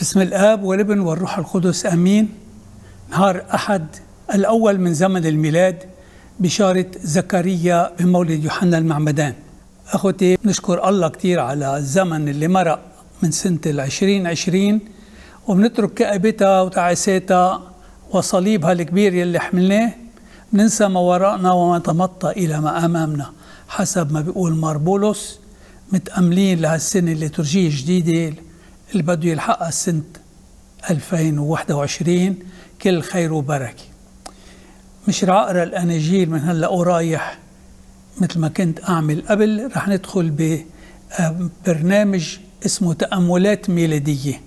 باسم الآب والابن والروح القدس أمين نهار أحد الأول من زمن الميلاد بشارة زكريا بمولد يوحنا المعمدان أخوتي نشكر الله كثير على الزمن اللي مرق من سنة العشرين عشرين وبنترك كآبتها وتعاساتها وصليبها الكبير يلي حملناه بننسى ما وراءنا وما تمطى إلى ما أمامنا حسب ما بيقول مار بولس متأملين لهالسنة اللي ترجيه جديدة اللي بده يلحقها سنة 2021 كل خير وبركة مش رح أقرأ الأناجيل من هلأ ورايح مثل ما كنت أعمل قبل رح ندخل ببرنامج آه، اسمه تأملات ميلادية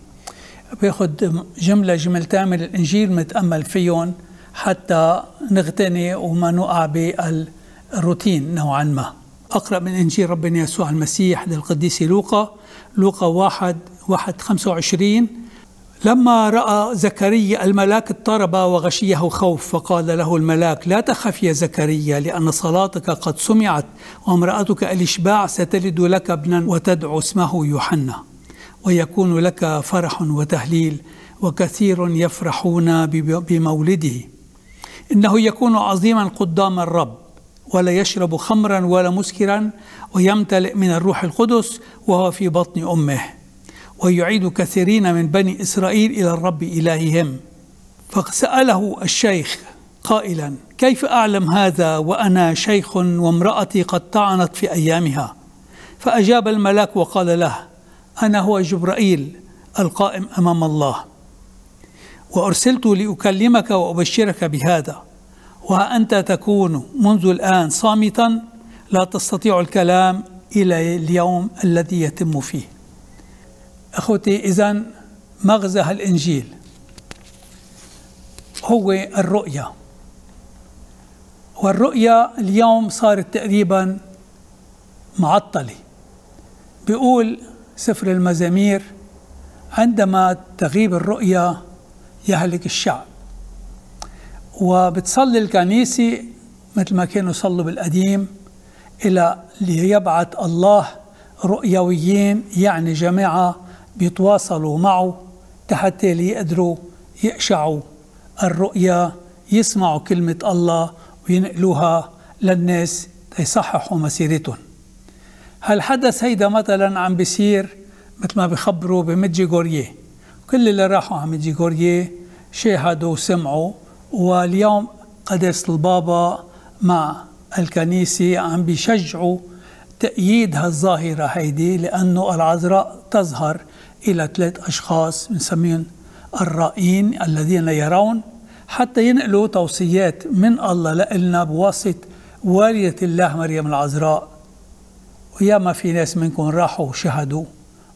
باخد جملة جملتين من الإنجيل متأمل فيهم حتى نغتني وما نقع بالروتين نوعا ما أقرأ من إنجيل ربنا يسوع المسيح للقديس لوقا لوقا واحد واحد خمسة وعشرين لما رأى زكريا الملاك اضطرب وغشيه خوف فقال له الملاك لا تخف يا زكريا لأن صلاتك قد سمعت وامرأتك الإشباع ستلد لك ابنا وتدعو اسمه يوحنا ويكون لك فرح وتهليل وكثير يفرحون بمولده إنه يكون عظيما قدام الرب ولا يشرب خمرا ولا مسكرا ويمتلئ من الروح القدس وهو في بطن امه ويعيد كثيرين من بني اسرائيل الى الرب الههم فساله الشيخ قائلا كيف اعلم هذا وانا شيخ وامراتي قد طعنت في ايامها فاجاب الملاك وقال له انا هو جبرائيل القائم امام الله وارسلت لاكلمك وابشرك بهذا وأنت تكون منذ الآن صامتا لا تستطيع الكلام إلى اليوم الذي يتم فيه أخوتي إذا مغزى الإنجيل هو الرؤية والرؤية اليوم صارت تقريبا معطلة بيقول سفر المزامير عندما تغيب الرؤية يهلك الشعب وبتصلي الكنيسة مثل ما كانوا يصلوا بالقديم إلى ليبعث الله رؤيويين يعني جماعة بيتواصلوا معه حتى ليقدروا يقشعوا الرؤيا يسمعوا كلمة الله وينقلوها للناس ليصححوا مسيرتهم هالحدث هيدا مثلا عم بيصير مثل ما بخبروا بميدجيغوريه كل اللي راحوا على ميدجيغوريه شاهدوا وسمعوا واليوم قدس البابا مع الكنيسة عم بيشجعوا تأييد هالظاهرة هيدي لأنه العذراء تظهر إلى ثلاث أشخاص بنسميهم الرائين الذين يرون حتى ينقلوا توصيات من الله لنا بواسطة والدة الله مريم العذراء ويا ما في ناس منكم راحوا وشهدوا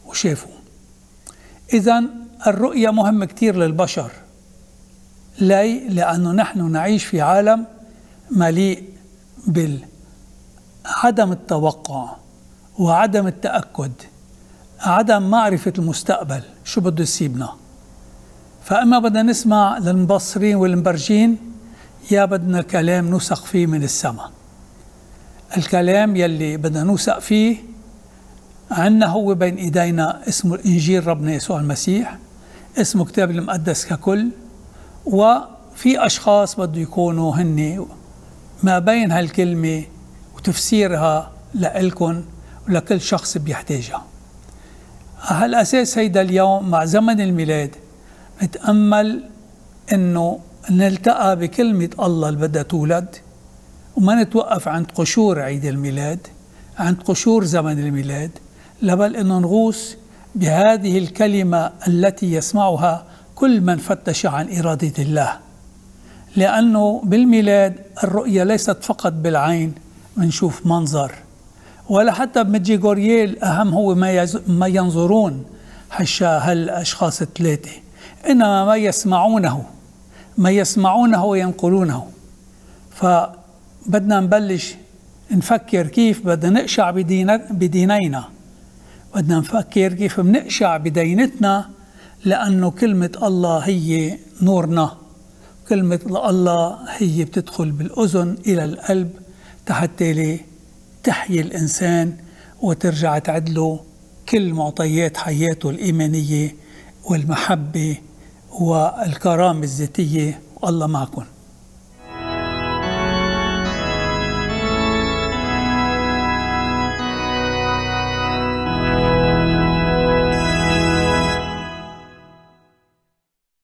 وشافوا إذا الرؤية مهمة كثير للبشر لي لأنه نحن نعيش في عالم مليء بالعدم التوقع وعدم التأكد عدم معرفة المستقبل شو بده يسيبنا فأما بدنا نسمع للمبصرين والمبرجين يا بدنا الكلام نوثق فيه من السماء الكلام يلي بدنا نوثق فيه عنا هو بين ايدينا اسمه الانجيل ربنا يسوع المسيح اسمه كتاب المقدس ككل وفي أشخاص بده يكونوا هن ما بين هالكلمة وتفسيرها لإلكن ولكل شخص بيحتاجها هالأساس هيدا اليوم مع زمن الميلاد نتأمل أنه نلتقى بكلمة الله اللي بدها تولد وما نتوقف عند قشور عيد الميلاد عند قشور زمن الميلاد لبل أنه نغوص بهذه الكلمة التي يسمعها كل من فتش عن إرادة الله لأنه بالميلاد الرؤية ليست فقط بالعين بنشوف منظر ولا حتى بمتجيغورييل أهم هو ما, يز... ما ينظرون حشا هالأشخاص الثلاثة إنما ما يسمعونه ما يسمعونه وينقلونه فبدنا نبلش نفكر كيف بدنا نقشع بديننا بدينينا بدنا نفكر كيف بنقشع بدينتنا لأنه كلمة الله هي نورنا كلمة الله هي بتدخل بالأذن إلى القلب حتى تحيي الإنسان وترجع تعدله كل معطيات حياته الإيمانية والمحبة والكرامة الذاتية والله معكم